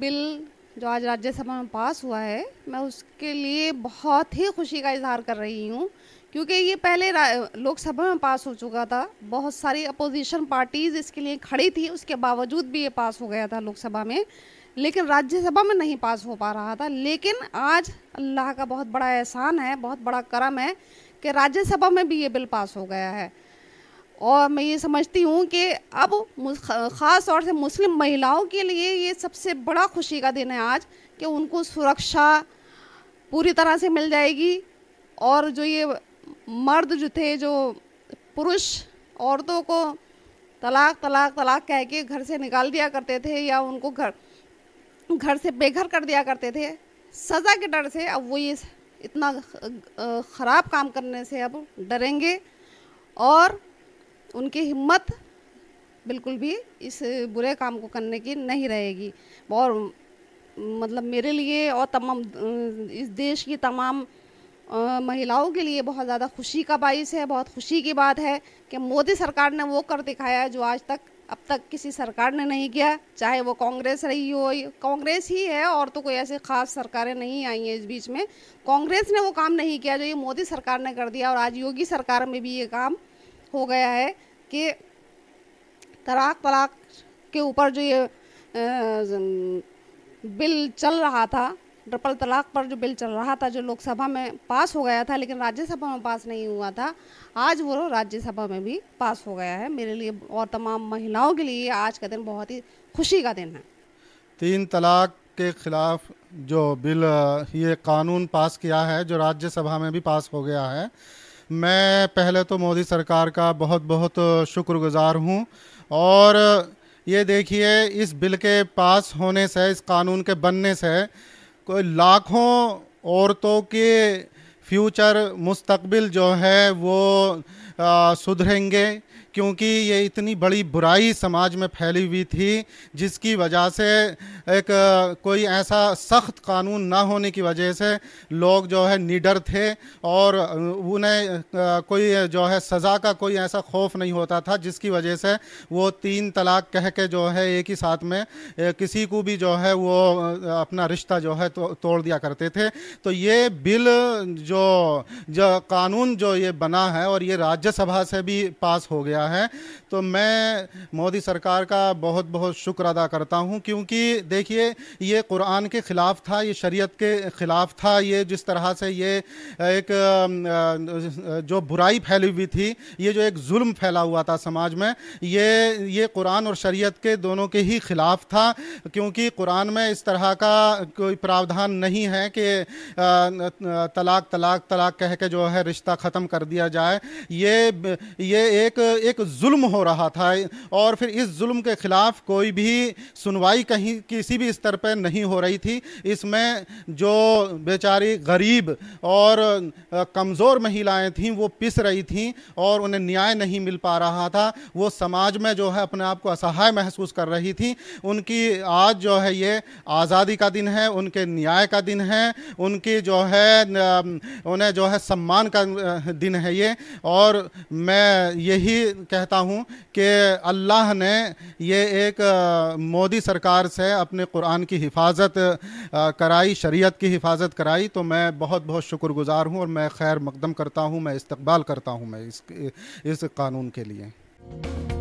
bill जो आज राज्यसभा में पास हुआ है मैं उसके लिए बहुत ही खुशी का इजहार कर रही हूँ क्योंकि ये पहले लोकसभा में पास हो चुका था बहुत सारी अपोजिशन पार्टीज इसके लिए खड़ी थी उसके बावजूद भी ये पास हो गया था लोकसभा में लेकिन राज्यसभा में नहीं पास हो पा रहा था लेकिन आज अल्लाह का बहुत बड़ा एहसान है बहुत बड़ा करम है कि राज्यसभा में भी ये बिल पास हो गया है और मैं ये समझती हूँ कि अब ख़ास तौर से मुस्लिम महिलाओं के लिए ये सबसे बड़ा खुशी का दिन है आज कि उनको सुरक्षा पूरी तरह से मिल जाएगी और जो ये मर्द जो थे जो पुरुष औरतों को तलाक तलाक तलाक कह के घर से निकाल दिया करते थे या उनको घर घर से बेघर कर दिया करते थे सज़ा के डर से अब वो ये इतना ख़राब काम करने से अब डरेंगे और उनकी हिम्मत बिल्कुल भी इस बुरे काम को करने की नहीं रहेगी और मतलब मेरे लिए और तमाम इस देश की तमाम महिलाओं के लिए बहुत ज़्यादा खुशी का बाइस है बहुत खुशी की बात है कि मोदी सरकार ने वो कर दिखाया जो आज तक अब तक किसी सरकार ने नहीं किया चाहे वो कांग्रेस रही हो कांग्रेस ही है और तो कोई ऐसी खास सरकारें नहीं आई हैं इस बीच में कांग्रेस ने वो काम नहीं किया जो ये मोदी सरकार ने कर दिया और आज योगी सरकार में भी ये काम हो गया है कि तलाक पलाक के ऊपर जो ये बिल चल रहा था ट्रिपल तलाक पर जो बिल चल रहा था जो लोकसभा में पास हो गया था लेकिन राज्यसभा में पास नहीं हुआ था आज वो राज्यसभा में भी पास हो गया है मेरे लिए और तमाम महिलाओं के लिए आज का दिन बहुत ही खुशी का दिन है तीन तलाक के खिलाफ जो बिल ये कानून पास किया है जो राज्यसभा में भी पास हो गया है मैं पहले तो मोदी सरकार का बहुत बहुत शुक्रगुजार हूँ और ये देखिए इस बिल के पास होने से इस कानून के बनने से कोई लाखों औरतों के फ्यूचर मुस्तकबिल जो है वो आ, सुधरेंगे क्योंकि ये इतनी बड़ी बुराई समाज में फैली हुई थी जिसकी वजह से एक कोई ऐसा सख्त कानून ना होने की वजह से लोग जो है निडर थे और उन्हें कोई जो है सज़ा का कोई ऐसा खौफ नहीं होता था जिसकी वजह से वो तीन तलाक कह के जो है एक ही साथ में किसी को भी जो है वो अपना रिश्ता जो है तो, तोड़ दिया करते थे तो ये बिल जो, जो कानून जो ये बना है और ये राज्यसभा से भी पास हो गया रहा है तो मैं मोदी सरकार का बहुत बहुत शुक्र अदा करता हूँ क्योंकि देखिए ये कुरान के ख़िलाफ़ था ये शरीयत के ख़िलाफ़ था ये जिस तरह से ये एक जो बुराई फैली हुई थी ये जो एक जुल्म फैला हुआ था समाज में ये ये कुरान और शरीयत के दोनों के ही ख़िलाफ़ था क्योंकि कुरान में इस तरह का कोई प्रावधान नहीं है कि तलाक तलाक तलाक कह के जो है रिश्ता ख़त्म कर दिया जाए ये ये एक एक एक जुल्म हो रहा था और फिर इस जुल्म के ख़िलाफ़ कोई भी सुनवाई कहीं किसी भी स्तर पर नहीं हो रही थी इसमें जो बेचारी गरीब और कमज़ोर महिलाएं थीं वो पिस रही थीं और उन्हें न्याय नहीं मिल पा रहा था वो समाज में जो है अपने आप को असहाय महसूस कर रही थी उनकी आज जो है ये आज़ादी का दिन है उनके न्याय का दिन है उनकी जो है उन्हें जो है सम्मान का दिन है ये और मैं यही कहता हूँ कि अल्लाह ने ये एक मोदी सरकार से अपने कुरान की हिफाजत कराई शरीयत की हिफाजत कराई तो मैं बहुत बहुत शुक्रगुजार हूँ और मैं खैर मकदम करता हूँ मैं इस्तबाल करता हूँ मैं इस इस कानून के लिए